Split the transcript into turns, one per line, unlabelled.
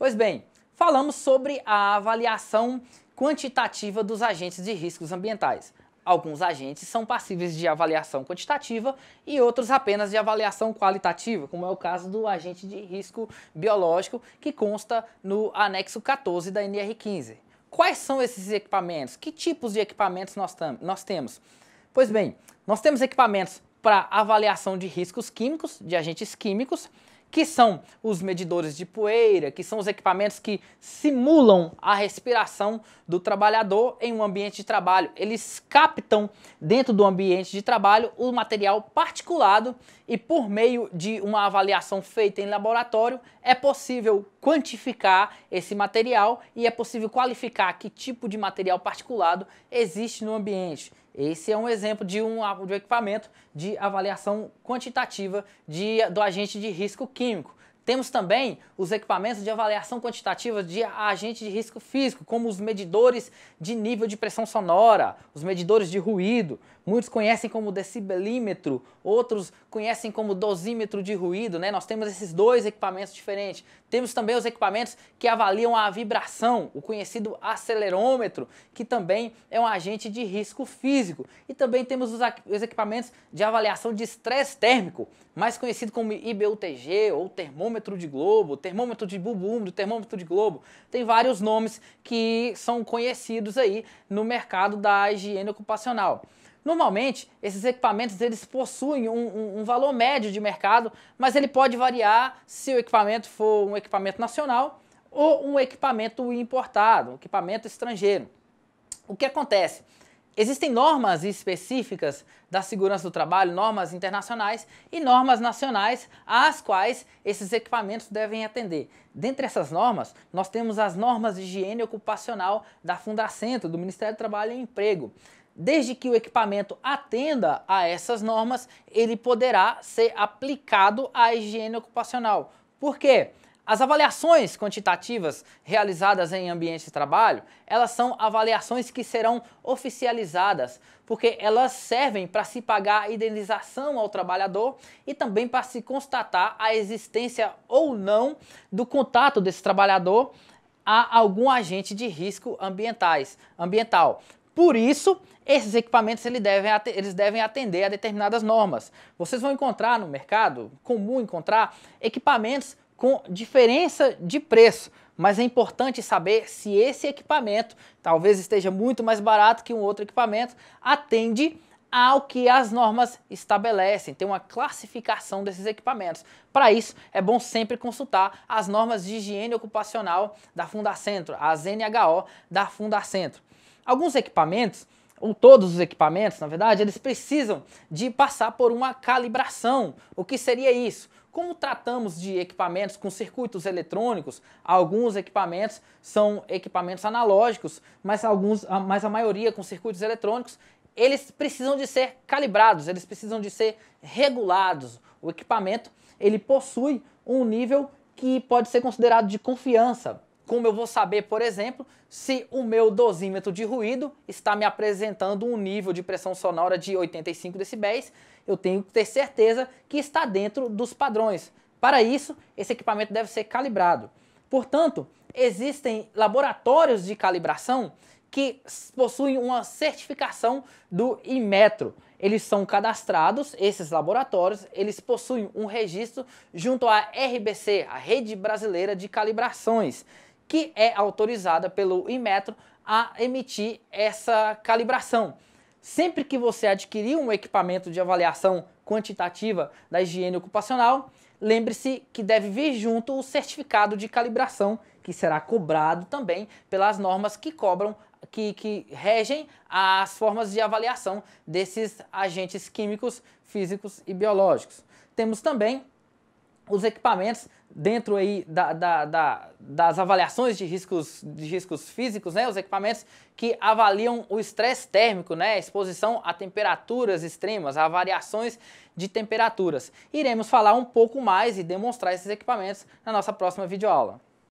Pois bem, falamos sobre a avaliação quantitativa dos agentes de riscos ambientais. Alguns agentes são passíveis de avaliação quantitativa e outros apenas de avaliação qualitativa, como é o caso do agente de risco biológico que consta no anexo 14 da NR15. Quais são esses equipamentos? Que tipos de equipamentos nós, nós temos? Pois bem, nós temos equipamentos para avaliação de riscos químicos, de agentes químicos, que são os medidores de poeira, que são os equipamentos que simulam a respiração do trabalhador em um ambiente de trabalho. Eles captam dentro do ambiente de trabalho o material particulado e por meio de uma avaliação feita em laboratório é possível quantificar esse material e é possível qualificar que tipo de material particulado existe no ambiente. Esse é um exemplo de um, de um equipamento de avaliação quantitativa de, do agente de risco químico químico. Temos também os equipamentos de avaliação quantitativa de agente de risco físico, como os medidores de nível de pressão sonora, os medidores de ruído. Muitos conhecem como decibelímetro, outros conhecem como dosímetro de ruído, né? Nós temos esses dois equipamentos diferentes. Temos também os equipamentos que avaliam a vibração, o conhecido acelerômetro, que também é um agente de risco físico. E também temos os equipamentos de avaliação de estresse térmico, mais conhecido como IBUTG ou termômetro de globo, termômetro de bubum, termômetro de globo. Tem vários nomes que são conhecidos aí no mercado da higiene ocupacional. Normalmente, esses equipamentos eles possuem um, um, um, valor médio de mercado, mas ele pode variar se o equipamento for um equipamento nacional ou um equipamento importado, um equipamento estrangeiro. O que acontece? Existem normas específicas da segurança do trabalho, normas internacionais e normas nacionais às quais esses equipamentos devem atender. Dentre essas normas, nós temos as normas de higiene ocupacional da Fundacento, do Ministério do Trabalho e Emprego. Desde que o equipamento atenda a essas normas, ele poderá ser aplicado à higiene ocupacional. Por quê? As avaliações quantitativas realizadas em ambiente de trabalho, elas são avaliações que serão oficializadas, porque elas servem para se pagar a indenização ao trabalhador e também para se constatar a existência ou não do contato desse trabalhador a algum agente de risco ambientais, ambiental. Por isso, esses equipamentos eles devem atender a determinadas normas. Vocês vão encontrar no mercado, comum encontrar, equipamentos com diferença de preço, mas é importante saber se esse equipamento, talvez esteja muito mais barato que um outro equipamento, atende ao que as normas estabelecem, tem uma classificação desses equipamentos. Para isso, é bom sempre consultar as normas de higiene ocupacional da Fundacentro, as NHO da Fundacentro. Alguns equipamentos, ou todos os equipamentos, na verdade, eles precisam de passar por uma calibração. O que seria isso? Como tratamos de equipamentos com circuitos eletrônicos, alguns equipamentos são equipamentos analógicos, mas, alguns, ah, mas a maioria com circuitos eletrônicos, eles precisam de ser calibrados, eles precisam de ser regulados. O equipamento, ele possui um nível que pode ser considerado de confiança. Como eu vou saber, por exemplo, se o meu dosímetro de ruído está me apresentando um nível de pressão sonora de 85 decibéis, eu tenho que ter certeza que está dentro dos padrões. Para isso, esse equipamento deve ser calibrado. Portanto, existem laboratórios de calibração que possuem uma certificação do Inmetro. Eles são cadastrados, esses laboratórios, eles possuem um registro junto à RBC, a Rede Brasileira de Calibrações, que é autorizada pelo Inmetro a emitir essa calibração. Sempre que você adquirir um equipamento de avaliação quantitativa da higiene ocupacional, lembre-se que deve vir junto o certificado de calibração que será cobrado também pelas normas que cobram que, que, regem as formas de avaliação desses agentes químicos, físicos e biológicos. Temos também os equipamentos dentro aí da, da, da, das avaliações de riscos, de riscos físicos, né? Os equipamentos que avaliam o estresse térmico, né? A exposição a temperaturas extremas, a variações de temperaturas. Iremos falar um pouco mais e demonstrar esses equipamentos na nossa próxima videoaula.